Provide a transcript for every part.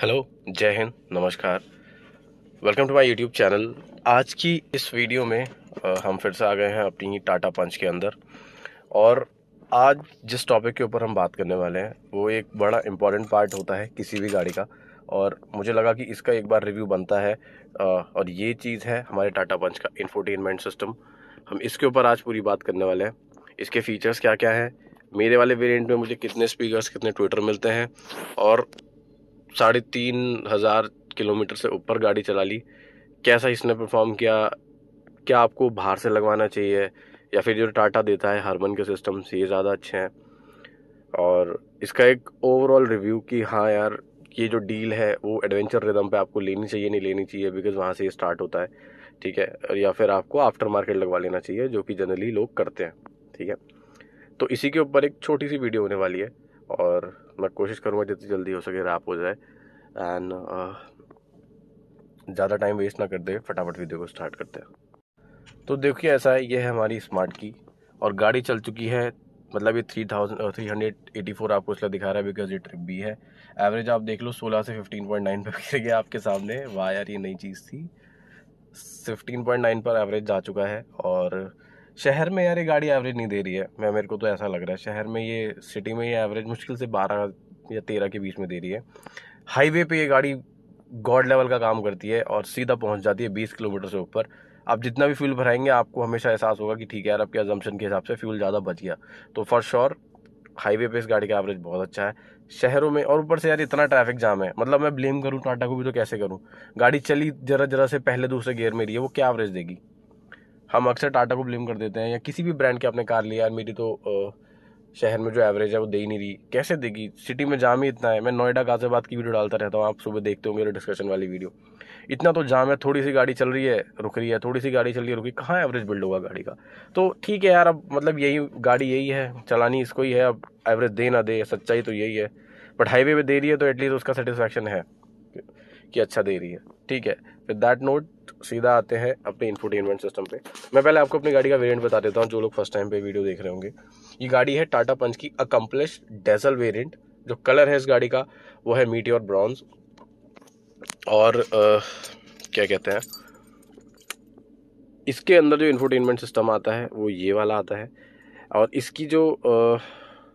hello जय हिंद नमस्कार welcome to my YouTube channel आज की इस वीडियो में हम फिर से आ गए हैं अपनी ही टाटा पंच के अंदर और आज जिस टॉपिक के ऊपर हम बात करने वाले हैं वो एक बड़ा इम्पॉर्टेंट पार्ट होता है किसी भी गाड़ी का और मुझे लगा कि इसका एक बार रिव्यू बनता है और ये चीज़ है हमारे टाटा पंच का इन्फोटेनमेंट सिस्टम हम इसके ऊपर आज पूरी बात करने वाले हैं इसके फीचर्स क्या क्या हैं मेरे वाले वेरिएंट में मुझे कितने स्पीकर्स कितने ट्विटर मिलते हैं और साढ़े तीन हज़ार किलोमीटर से ऊपर गाड़ी चला ली कैसा इसने परफॉर्म किया क्या आपको बाहर से लगवाना चाहिए या फिर जो टाटा देता है हारमन के सिस्टम्स ये ज़्यादा अच्छे हैं और इसका एक ओवरऑल रिव्यू कि हाँ यार ये जो डील है वो एडवेंचर रिदम पे आपको लेनी चाहिए नहीं लेनी चाहिए बिकॉज वहाँ से ये स्टार्ट होता है ठीक है या फिर आपको आफ्टर मार्केट लगवा लेना चाहिए जो कि जनरली लोग करते हैं ठीक है तो इसी के ऊपर एक छोटी सी वीडियो होने वाली है और मैं कोशिश करूँगा जितनी जल्दी हो सके रैप हो जाए एंड ज़्यादा टाइम वेस्ट ना करते फटाफट वीडियो को स्टार्ट करते हैं तो देखिए ऐसा है ये है हमारी स्मार्ट की और गाड़ी चल चुकी है मतलब ये three thousand three hundred eighty four आपको इसलिए दिखा रहा है बिकॉज ये ट्रिप भी है एवरेज आप देख लो सोलह से फिफ्टीन पॉइंट नाइन पर गिर गया आपके सामने वाह यार ये नई चीज़ थी फिफ्टीन पॉइंट नाइन पर एवरेज जा चुका है और शहर में यार ये गाड़ी एवरेज नहीं दे रही है मैं मेरे को तो ऐसा लग रहा है शहर में ये सिटी में ये एवरेज मुश्किल से बारह या तेरह के बीच में दे रही है हाईवे पे ये गाड़ी गॉड लेवल का काम करती है और सीधा पहुंच जाती है बीस किलोमीटर से ऊपर आप जितना भी फ्यूल भराएंगे आपको हमेशा एहसास होगा कि ठीक है यार आपके अजम्पन के हिसाब से फ्यूल ज़्यादा बच गया तो फॉर श्योर हाईवे पे इस गाड़ी का एवरेज बहुत अच्छा है शहरों में और ऊपर से यार इतना ट्रैफिक जाम है मतलब मैं ब्लेम करूँ टाटा को भी तो कैसे करूँ गाड़ी चली जरा जरा से पहले दूसरे गियर में रही है वो क्या एवरेज देगी हम अक्सर टाटा को ब्लेम कर देते हैं या किसी भी ब्रांड की आपने कार लिया यार मेरी तो शहर में जो एवरेज है वो दे ही नहीं रही कैसे देगी सिटी में जाम ही इतना है मैं नोएडा गाजियाबाद की वीडियो डालता रहता हूँ आप सुबह देखते होंगे डिस्कशन वाली वीडियो इतना तो जाम है थोड़ी सी गाड़ी चल रही है रुक रही है थोड़ी सी गाड़ी चल रही है रुकी कहाँ एवरेज बिल्ड होगा गाड़ी का तो ठीक है यार अब मतलब यही गाड़ी यही है चलानी इसको ही है अब एवरेज दे ना दे सच्चाई तो यही है बट हाईवे पर दे रही है तो एटलीस्ट उसका सेटिस्फैक्शन है कि अच्छा दे रही है ठीक है विद दैट नोट सीधा आते हैं अपने इन्फोटेनमेंट सिस्टम पे मैं पहले आपको अपनी गाड़ी का वेरिएंट बता देता हूँ जो लोग फर्स्ट टाइम पे वीडियो देख रहे होंगे ये गाड़ी है टाटा पंच की अकम्पलिश डेजल वेरिएंट जो कलर है इस गाड़ी का वो है मीटी और ब्रॉन्ज और आ, क्या कहते हैं इसके अंदर जो इन्फोटेनमेंट सिस्टम आता है वो ये वाला आता है और इसकी जो आ,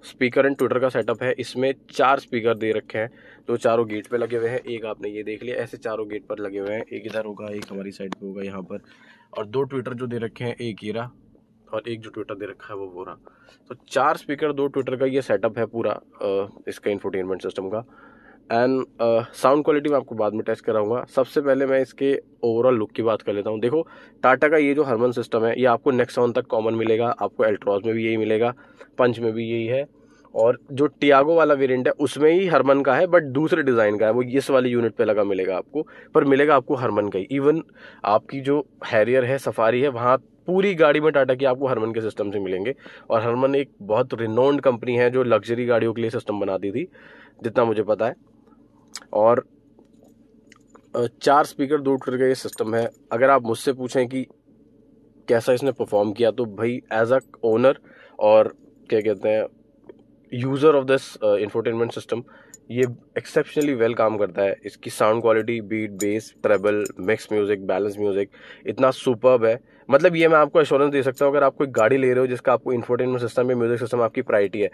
स्पीकर एंड ट्विटर का सेटअप है इसमें चार स्पीकर दे रखे हैं जो चारों गेट पे लगे हुए हैं एक आपने ये देख लिया ऐसे चारों गेट पर लगे हुए हैं एक इधर होगा एक हमारी साइड पे होगा यहाँ पर और दो ट्विटर जो दे रखे हैं एक हीरा और एक जो ट्विटर दे रखा है वो बोरा तो चार स्पीकर दो ट्विटर का ये सेटअप है पूरा इसका इन्फोटेनमेंट सिस्टम का एंड साउंड क्वालिटी मैं आपको बाद में टेस्ट कराऊंगा सबसे पहले मैं इसके ओवरऑल लुक की बात कर लेता हूँ देखो टाटा का ये जो हरमन सिस्टम है ये आपको नेक्स्ट साउंड तक कॉमन मिलेगा आपको एल्ट्रॉज में भी यही मिलेगा पंच में भी यही है और जो टियागो वाला वेरिएंट है उसमें ही हरमन का है बट दूसरे डिज़ाइन का है वो इस वाली यूनिट पे लगा मिलेगा आपको पर मिलेगा आपको हरमन का ही इवन आपकी जो हैरियर है सफारी है वहाँ पूरी गाड़ी में टाटा की आपको हरमन के सिस्टम से मिलेंगे और हरमन एक बहुत रिनोन्ड कंपनी है जो लग्जरी गाड़ियों के लिए सिस्टम बनाती थी जितना मुझे पता है और चार स्पीकर दूर करके ये सिस्टम है अगर आप मुझसे पूछें कि कैसा इसने परफॉर्म किया तो भाई एज अ ओनर और क्या कहते हैं user of this infotainment system ये एक्सेप्शनली वेल काम करता है इसकी sound quality beat bass treble mix music balance music इतना सुपर्ब है मतलब ये मैं आपको एश्योरेंस दे सकता हूँ अगर आप कोई गाड़ी ले रहे हो जिसका आपको इन्फोटेनमेंट सिस्टम या म्यूज़िक सिस्टम आपकी प्रायरिटी है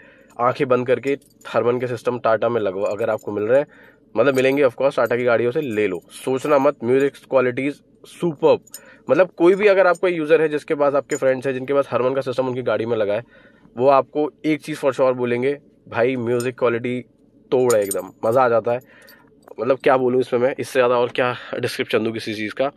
आंखें बंद करके थर्मन के सिस्टम टाटा में लगवा अगर आपको मिल रहे हैं मतलब मिलेंगे ऑफकोर्स टाटा की गाड़ियों से ले लो सोचना मत म्यूजिक क्वालिटीज सुपर मतलब कोई भी अगर आपका यूज़र है जिसके पास आपके फ्रेंड्स हैं जिनके पास हरमन का सिस्टम उनकी गाड़ी में लगा है वो आपको एक चीज़ फॉर श्योर बोलेंगे भाई म्यूज़िक क्वालिटी तोड़ है एकदम मज़ा आ जाता है मतलब क्या बोलूँ इसमें मैं इससे ज़्यादा और क्या डिस्क्रिप्शन दूँ किसी चीज़ का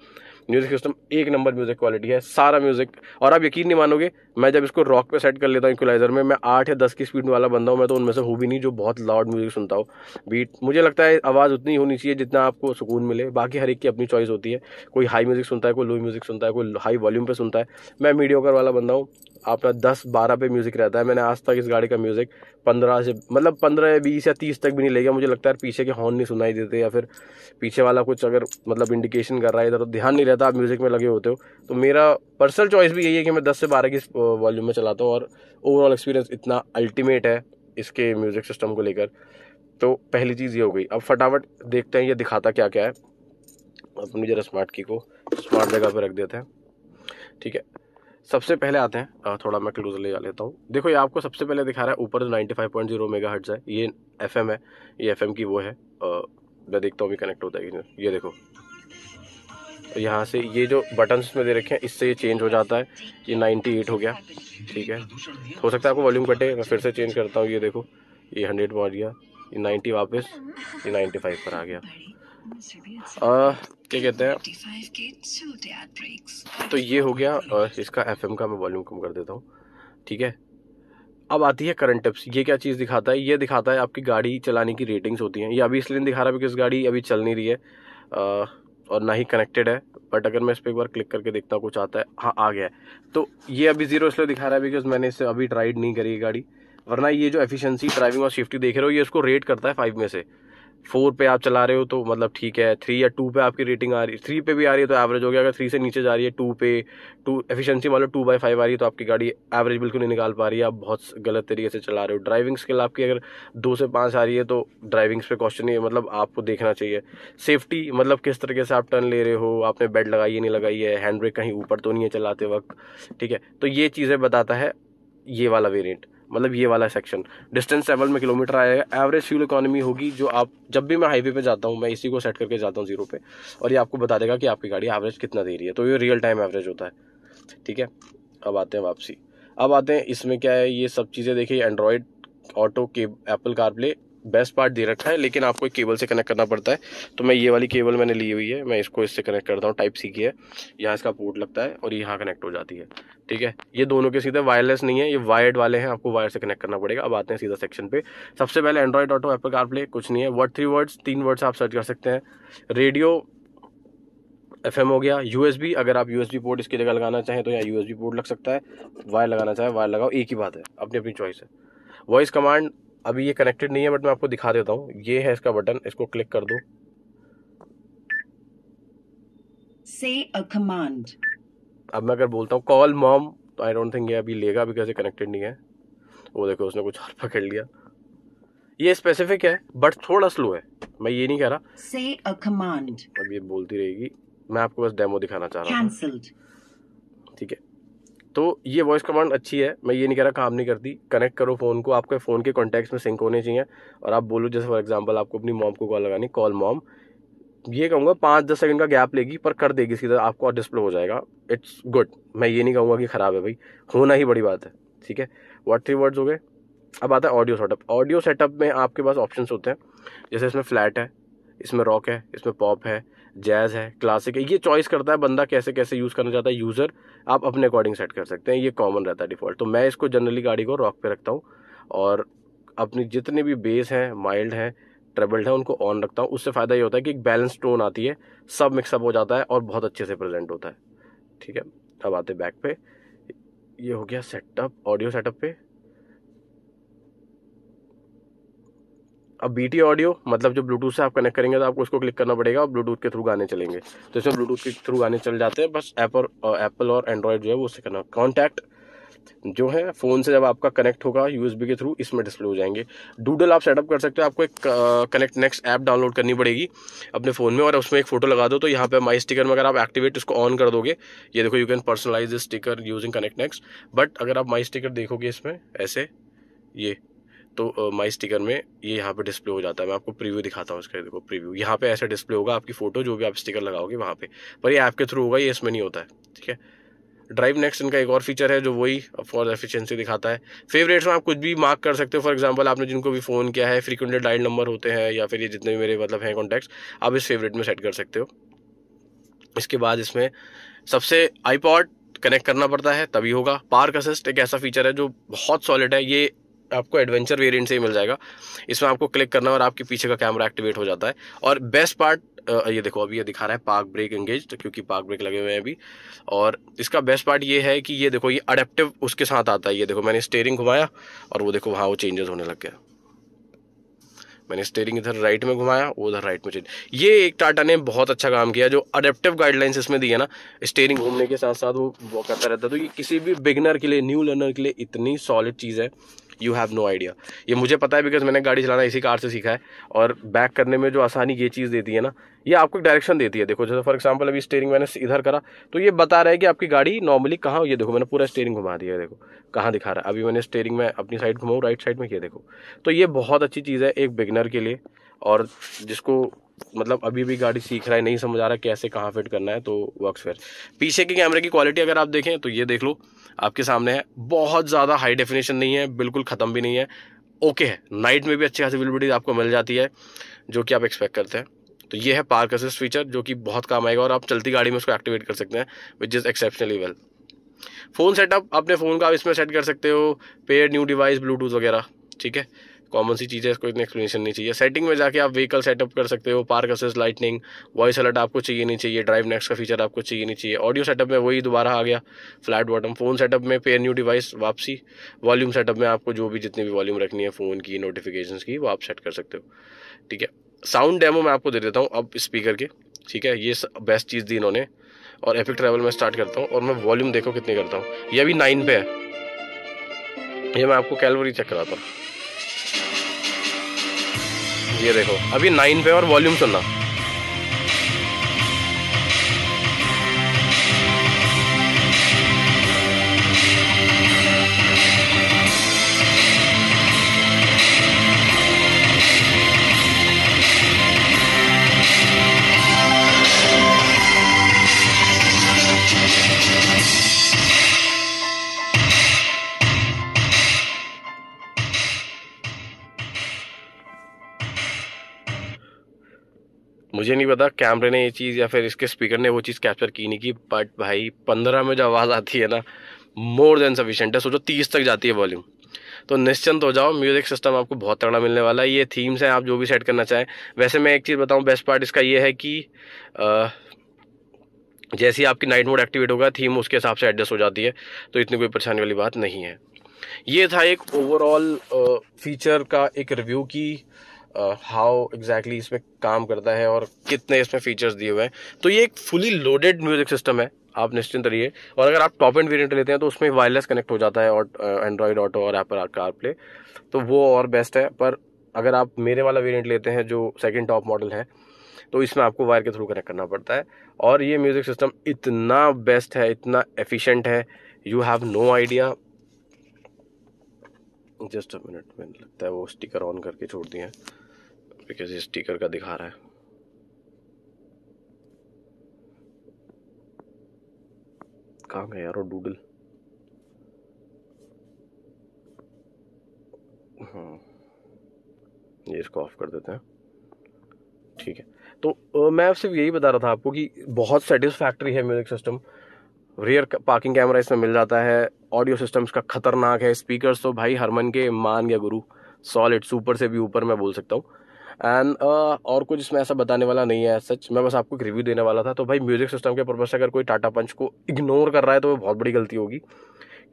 म्यूजिक सिस्टम एक नंबर म्यूजिक क्वालिटी है सारा म्यूजिक और आप यकीन नहीं मानोगे मैं जब इसको रॉक पे सेट कर लेता हूँ इक्वलाइजर में मैं आठ या दस की स्पीड वाला बंदा हूँ मैं तो उनमें से हूँ भी नहीं जो बहुत लाउड म्यूजिक सुनता हूँ बीट मुझे लगता है आवाज़ उतनी होनी चाहिए जितना आपको सुकून मिले बाकी हर एक की अपनी चॉइस होती है कोई हाई म्यूजिक सुनता है कोई लो म्यूजिक सुनता है कोई हाई वॉल्यूम पर सुनता है मैं मीडियोकर वाला बंदा हूँ आपका दस बारह पे म्यूज़िक रहता है मैंने आज तक इस गाड़ी का म्यूज़िक पंद्रह से मतलब पंद्रह या बीस या तीस तक भी नहीं ले गया मुझे लगता है पीछे के हॉर्न नहीं सुनाई देते या फिर पीछे वाला कुछ अगर मतलब इंडिकेशन कर रहा है इधर तो ध्यान नहीं रहता आप म्यूज़िक में लगे होते हो तो मेरा पर्सनल चॉइस भी यही है कि मैं दस से बारह की वॉल्यूम में चलाता हूँ और ओवरऑल एक्सपीरियंस इतना अल्टीमेट है इसके म्यूज़िक सिस्टम को लेकर तो पहली चीज़ ये हो गई अब फटाफट देखते हैं ये दिखाता क्या क्या है अपनी जरा स्मार्ट की को स्मार्ट जगह पर रख देते हैं ठीक है सबसे पहले आते हैं थोड़ा मैं क्लोज ले जा लेता हूँ देखो ये आपको सबसे पहले दिखा रहा है ऊपर जो ninety five point zero mega hertz है ये एफ है ये एफ की वो है मैं देखता हूँ भी कनेक्ट होता है ये देखो यहाँ से ये जो बटन्स में दे रखे हैं इससे ये चेंज हो जाता है ये एट हो गया ठीक है हो सकता है आपको वॉल्यूम कटे मैं फिर से चेंज करता हूँ ये देखो ये हंड्रेड पहुँच गया ये नाइन्टी वापस ये फाइव पर आ गया Uh, क्या कहते हैं तो ये हो गया और इसका एफएम का मैं वॉल्यूम कम कर देता हूँ ठीक है अब आती है करंट टिप्स ये क्या चीज़ दिखाता है ये दिखाता है आपकी गाड़ी चलाने की रेटिंग्स होती हैं ये अभी इसलिए दिखा रहा है बिकॉज गाड़ी अभी चल नहीं रही है आ, uh, और ना ही कनेक्टेड है बट अगर मैं इस पर एक बार क्लिक करके देखता हूँ कुछ आता है हाँ आ गया है तो ये अभी जीरो इसलिए दिखा रहा है बिकॉज मैंने इसे अभी ट्राइड नहीं करी गाड़ी वरना ये जो एफिशेंसी ड्राइविंग और सेफ्टी देख रहे हो ये इसको रेट करता है फाइव में से फोर पे आप चला रहे हो तो मतलब ठीक है थ्री या टू पे आपकी रेटिंग आ रही है थ्री पे भी आ रही है तो एवरेज हो गया अगर थ्री से नीचे जा रही है टू पे टू एफिशिएंसी मान लो टू बाई फाइव आ रही है तो आपकी गाड़ी एवरेज बिल्कुल नहीं निकाल पा रही है आप बहुत गलत तरीके से चला रहे हो ड्राइविंग स्किल आपकी अगर दो से पाँच आ रही है तो ड्राइविंग्स पे क्वेश्चन ही मतलब आपको देखना चाहिए सेफ्टी मतलब किस तरीके से आप टर्न ले रहे हो आपने बेड लगाई है नहीं लगाई है हैंड ब्रेक कहीं ऊपर तो नहीं है चलाते वक्त ठीक है तो ये चीज़ें बताता है ये वाला वेरियंट मतलब ये वाला सेक्शन डिस्टेंस सेवन में किलोमीटर आएगा एवरेज फ्यूल इकोनॉमी होगी जो आप जब भी मैं हाईवे पे जाता हूँ मैं इसी को सेट करके जाता हूँ जीरो पे और ये आपको बता देगा कि आपकी गाड़ी एवरेज कितना दे रही है तो ये रियल टाइम एवरेज होता है ठीक है अब आते हैं वापसी अब आते हैं इसमें क्या है ये सब चीज़ें देखिए एंड्रॉयड ऑटो के एप्पल प्ले बेस्ट पार्ट दे रखा है लेकिन आपको एक केबल से कनेक्ट करना पड़ता है तो मैं ये वाली केबल मैंने ली हुई है मैं इसको इससे कनेक्ट करता हूँ टाइप सी की है यहाँ इसका पोर्ट लगता है और यहाँ कनेक्ट हो जाती है ठीक है ये दोनों के सीधे वायरलेस नहीं है ये वायर्ड वाले हैं आपको वायर से कनेक्ट करना पड़ेगा अब आते हैं सीधा सेक्शन पे सबसे पहले एंड्रॉयड ऑटो एप्पल प्ले कुछ नहीं है वर्ड थ्री वर्ड्स तीन वर्ड्स आप सर्च कर सकते हैं रेडियो एफ हो गया यू अगर आप यू पोर्ट इसकी जगह लगाना चाहें तो यहाँ यू पोर्ट लग सकता है वायर लगाना चाहें वायर लगाओ एक ही बात है अपनी अपनी चॉइस है वॉइस कमांड अभी ये कनेक्टेड नहीं है बट मैं आपको दिखा देता हूँ ये है इसका बटन इसको क्लिक कर दो Say अब मैं अगर बोलता हूँ कॉल मॉम तो आई डोंट थिंक ये अभी लेगा बिकॉज ये कनेक्टेड नहीं है वो देखो उसने कुछ और पकड़ लिया ये स्पेसिफिक है बट थोड़ा स्लो है मैं ये नहीं कह रहा से a अब ये बोलती रहेगी मैं आपको बस डेमो दिखाना चाह रहा हूँ ठीक है तो ये वॉइस कमांड अच्छी है मैं ये नहीं कह रहा काम नहीं करती कनेक्ट करो फ़ोन को आपके फ़ोन के कॉन्टैक्ट्स में सिंक होने चाहिए और आप बोलो जैसे फॉर एग्जांपल आपको अपनी मॉम को कॉल लगानी कॉल मॉम ये कहूँगा पाँच दस सेकंड का गैप लेगी पर कर देगी सीधा आपको डिस्प्ले हो जाएगा इट्स गुड मैं ये नहीं कहूँगा कि ख़राब है भाई होना ही बड़ी बात है ठीक है वर्ड थ्री वर्ड्स हो गए अब आता है ऑडियो सेटअप ऑडियो सेटअप में आपके पास ऑप्शन होते हैं जैसे इसमें फ्लैट है इसमें रॉक है इसमें पॉप है जैज़ है क्लासिक है ये चॉइस करता है बंदा कैसे कैसे यूज़ करना चाहता है यूज़र आप अपने अकॉर्डिंग सेट कर सकते हैं ये कॉमन रहता है डिफ़ॉल्ट तो मैं इसको जनरली गाड़ी को रॉक पे रखता हूँ और अपनी जितने भी बेस हैं माइल्ड हैं ट्रेबल्ड है उनको ऑन रखता हूँ उससे फ़ायदा ये होता है कि एक बैलेंस टोन आती है सब मिक्सअप हो जाता है और बहुत अच्छे से प्रेजेंट होता है ठीक है अब आते बैक पे ये हो गया सेटअप ऑडियो सेटअप पे अब बी ऑडियो मतलब जो ब्लूटूथ से आप कनेक्ट करेंगे तो आपको उसको क्लिक करना पड़ेगा और ब्लूटूथ के थ्रू गाने चलेंगे तो इसमें ब्लूटूथ के थ्रू गाने चल जाते हैं बस ऐप uh, और एप्पल और एंड्रॉयड जो है वो उससे करना कॉन्टैक्ट जो है फ़ोन से जब आपका कनेक्ट होगा यूएसबी के थ्रू इसमें डिस्प्ले हो जाएंगे डूडल आप सेटअप कर सकते हो आपको एक कनेक्ट नेक्स्ट ऐप डाउनलोड करनी पड़ेगी अपने फ़ोन में और उसमें एक फ़ोटो लगा दो तो यहाँ पे माई स्टिकर में अगर आप एक्टिवेट इसको ऑन कर दोगे ये देखो you can personalise sticker using connect next but अगर आप माई स्टिकर देखोगे इसमें ऐसे ये तो माई स्टिकर में ये यहाँ पे डिस्प्ले हो जाता है मैं आपको प्रीव्यू दिखाता हूँ इसका देखो प्रीव्यू यहाँ पे ऐसा डिस्प्ले होगा आपकी फ़ोटो जो भी आप स्टिकर लगाओगे वहाँ पे पर ये ऐप के थ्रू होगा ये इसमें नहीं होता है ठीक है ड्राइव नेक्स्ट इनका एक और फीचर है जो वही फॉर एफिशिएंसी दिखाता है फेवरेट्स में आप कुछ भी मार्क कर सकते हो फॉर एग्जांपल आपने जिनको भी फ़ोन किया है फ्रीक्वेंटली डायल नंबर होते हैं या फिर ये जितने भी मेरे मतलब हैं कॉन्टैक्ट्स आप इस फेवरेट में सेट कर सकते हो इसके बाद इसमें सबसे आईपॉड कनेक्ट करना पड़ता है तभी होगा पार्क असिस्ट एक ऐसा फीचर है जो बहुत सॉलिड है ये आपको एडवेंचर वेरियंट से ही मिल जाएगा इसमें आपको क्लिक करना और आपके पीछे का कैमरा एक्टिवेट हो जाता है और बेस्ट पार्ट ये देखो अभी ये दिखा रहा है पार्क ब्रेक एंगेज क्योंकि पार्क ब्रेक लगे हुए हैं अभी और इसका बेस्ट पार्ट ये है कि ये देखो ये अडेप्टिव उसके साथ आता है ये देखो मैंने स्टेयरिंग घुमाया और वो देखो वहाँ वो चेंजेस होने लग गया मैंने स्टेयरिंग इधर राइट में घुमाया वो उधर राइट में चेंज ये एक टाटा ने बहुत अच्छा काम किया जो अडेप्टिव गाइडलाइंस इसमें दी है ना स्टेयरिंग घूमने के साथ साथ वो वॉक करता रहता है तो ये किसी भी बिगनर के लिए न्यू लर्नर के लिए इतनी सॉलिड चीज़ है यू हैव नो आइडिया ये मुझे पता है बिकॉज मैंने गाड़ी चलाना इसी कार से सीखा है और बैक करने में जो आसानी ये चीज़ देती है ना ये आपको एक डायरेक्शन देती है देखो जैसे फॉर एग्जाम्पल अभी स्टेयरिंग मैंने इधर करा तो ये बता रहा है कि आपकी गाड़ी नॉर्मली कहाँ ये देखो मैंने पूरा स्टेयरिंग घुमा दिया है देखो कहाँ दिखा रहा है अभी मैंने स्टेयरिंग में अपनी साइड घुमाऊँ राइट साइड में किया देखो तो ये बहुत अच्छी चीज़ है एक बिगनर के लिए और जिसको मतलब अभी भी गाड़ी सीख रहा है नहीं समझ आ रहा कैसे कहाँ फिट करना है तो वर्क्स फेयर पीछे के कैमरे की क्वालिटी अगर आप देखें तो ये देख लो आपके सामने है बहुत ज़्यादा हाई डेफिनेशन नहीं है बिल्कुल ख़त्म भी नहीं है ओके है नाइट में भी अच्छी खासी विलिबिलिटी आपको मिल जाती है जो कि आप एक्सपेक्ट करते हैं तो ये है पार्क असिस्ट फीचर जो कि बहुत काम आएगा और आप चलती गाड़ी में उसको एक्टिवेट कर सकते हैं which is exceptionally well phone setup अपने फ़ोन का आप इसमें सेट कर सकते हो पेड न्यू डिवाइस ब्लूटूथ वगैरह ठीक है कॉमन सी चीज़ है इसको इतनी एक्सप्लेनेशन नहीं चाहिए सेटिंग में जाके आप व्हीकल सेटअप कर सकते हो park assist lightning voice alert आपको चाहिए नहीं चाहिए ड्राइव नेक्स्ट का फीचर आपको चाहिए नहीं चाहिए ऑडियो सेटअप में वही दोबारा आ गया फ्लैट बॉटम फ़ोन सेटअप में पे न्यू डिवाइस वापसी वॉल्यूम सेटअप में आपको जो भी जितनी भी वॉल्यूम रखनी है फ़ोन की नोटिफिकेशन की वो आप सेट कर सकते हो ठीक है साउंड डेमो मैं आपको दे देता हूँ अब स्पीकर के ठीक है ये बेस्ट चीज़ दी इन्होंने और एपिक ट्रैवल में स्टार्ट करता हूँ और मैं वॉल्यूम देखो कितनी करता हूँ ये अभी नाइन पे है ये मैं आपको कैलवरी चेक कराता हूँ ये देखो अभी नाइन पे और वॉल्यूम सुनना नहीं पता कैमरे ने ये चीज़ या फिर इसके स्पीकर ने वो चीज़ कैप्चर की नहीं की बट भाई पंद्रह में जो आवाज़ आती है ना मोर देन सफिशेंट है सोचो तीस तक जाती है वॉल्यूम तो निश्चिंत हो जाओ म्यूज़िक सिस्टम आपको बहुत तगड़ा मिलने वाला है ये थीम्स हैं आप जो भी सेट करना चाहें वैसे मैं एक चीज़ बताऊँ बेस्ट पार्ट इसका ये है कि जैसे ही आपकी नाइट मोड एक्टिवेट होगा थीम उसके हिसाब से एडजस्ट हो जाती है तो इतनी कोई परेशानी वाली बात नहीं है ये था एक ओवरऑल फीचर का एक रिव्यू की हाउ एग्जैक्टली इस पर काम करता है और कितने इसमें फीचर्स दिए हुए हैं तो ये एक फुली लोडेड म्यूजिक सिस्टम है आप निश्चिंत रहिए और अगर आप टॉप एंड वेरिएंट लेते हैं तो उसमें वायरलेस कनेक्ट हो जाता है और एंड्रॉयड ऑटो और एप्पल कार प्ले तो वो और बेस्ट है पर अगर आप मेरे वाला वेरिएंट लेते हैं जो सेकंड टॉप मॉडल है तो इसमें आपको वायर के थ्रू कनेक्ट करना पड़ता है और ये म्यूज़िक सिस्टम इतना बेस्ट है इतना एफिशिएंट है you have no idea just a minute मैंने लगता है वो स्टिकर ऑन करके छोड़ दिए बिकॉज ये स्टिकर का दिखा रहा है कहाँ गया यार वो डूडल हाँ ये इसको ऑफ कर देते हैं ठीक है तो आ, मैं सिर्फ यही बता रहा था आपको कि बहुत सेटिस्फैक्ट्री है music system rear parking camera इसमें मिल जाता है ऑडियो सिस्टम्स का खतरनाक है स्पीकर्स तो भाई हरमन के मान गया गुरु सॉलिड सुपर से भी ऊपर मैं बोल सकता हूँ एंड uh, और कुछ इसमें ऐसा बताने वाला नहीं है सच मैं बस आपको एक रिव्यू देने वाला था तो भाई म्यूज़िक सिस्टम के पर्पज़ से अगर कोई टाटा पंच को इग्नोर कर रहा है तो वो बहुत बड़ी गलती होगी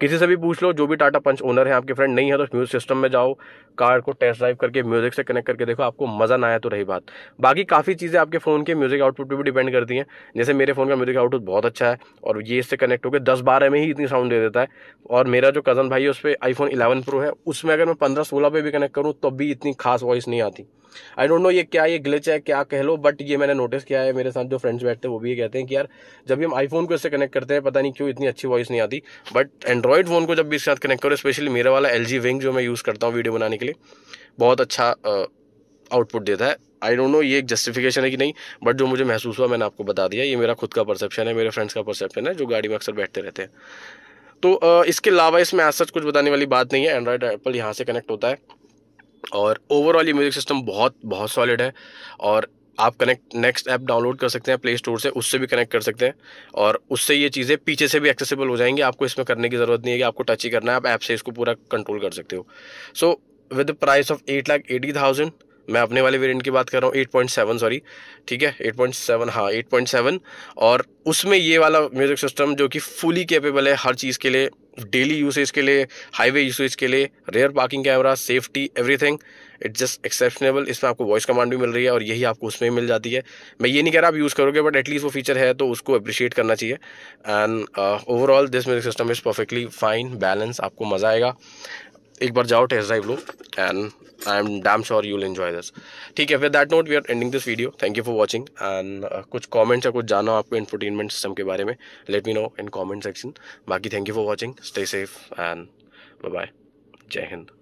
किसी से भी पूछ लो जो भी टाटा पंच ओनर है आपके फ्रेंड नहीं है तो म्यूजिक सिस्टम में जाओ कार को टेस्ट ड्राइव करके म्यूजिक से कनेक्ट करके देखो आपको मज़ा ना आया तो रही बात बाकी काफ़ी चीज़ें आपके फ़ोन के म्यूजिक आउटपुट पर भी डिपेंड करती हैं जैसे मेरे फ़ोन का म्यूजिक आउटपुट बहुत अच्छा है और ये इससे कनेक्ट होकर दस बारह में ही इतनी साउंड दे देता है और मेरा जो कज़न भाई है उस पर आईफोन इलेवन प्रो है उसमें अगर मैं पंद्रह सोलह पे भी कनेक्ट करूँ तब भी इतनी खास वॉइस नहीं आती आई डोंट नो ये क्या ये ग्लिच है क्या कह लो बट ये मैंने नोटिस किया है मेरे साथ जो फ्रेंड्स बैठते हैं वो भी ये कहते हैं कि यार जब भी हम आईफोन को इससे कनेक्ट करते हैं पता नहीं क्यों इतनी अच्छी वॉइस नहीं आती बट एंड्रॉयड फ़ोन को जब भी इसके साथ कनेक्ट करो स्पेशली मेरा वाला एल जी विंग जो मैं यूज़ करता हूँ वीडियो बनाने के लिए बहुत अच्छा आउटपुट देता है आई डोंट नो ये एक जस्टिफिकेशन है कि नहीं बट जो मुझे महसूस हुआ मैंने आपको बता दिया ये मेरा खुद का परसेप्शन है मेरे फ्रेंड्स का परसेप्शन है जो गाड़ी में अक्सर बैठते रहते हैं तो इसके अलावा इसमें आज सच कुछ बताने वाली बात नहीं है एंड्रॉयड एप्पल यहाँ से कनेक्ट होता है और ओवरऑल ये म्यूज़िक सिस्टम बहुत बहुत सॉलिड है और आप कनेक्ट नेक्स्ट ऐप डाउनलोड कर सकते हैं प्ले स्टोर से उससे भी कनेक्ट कर सकते हैं और उससे ये चीज़ें पीछे से भी एक्सेसिबल हो जाएंगी आपको इसमें करने की ज़रूरत नहीं है कि आपको टच ही करना है आप ऐप से इसको पूरा कंट्रोल कर सकते हो so with price of eight lakh eighty thousand मैं अपने वाले वेरियंट की बात कर रहा हूँ एट पॉइंट सेवन सॉरी ठीक है एट पॉइंट सेवन हाँ एट पॉइंट सेवन और उसमें ये वाला म्यूज़िक सिस्टम जो कि फुली केपेबल है हर चीज़ के लिए डेली यूसेज के लिए हाईवे यूसेज के लिए rear parking camera safety everything it's just exceptionable इसमें आपको वॉइस कमांड भी मिल रही है और यही आपको उसमें मिल जाती है मैं ये नहीं कह रहा आप यूज़ करोगे बट एटलीस्ट वो फीचर है तो उसको अप्रिशिएट करना चाहिए and overall this music system is perfectly fine balance आपको मज़ा आएगा एक बार जाओ टेस्ट ड्राइव लो and I am damn sure you will enjoy this ठीक है with that note we are ending this video thank you for watching and कुछ कॉमेंट्स या कुछ जाना आपको इन्फोटेनमेंट सिस्टम के बारे में let me know in comment section बाकी thank you for watching stay safe and bye bye जय हिंद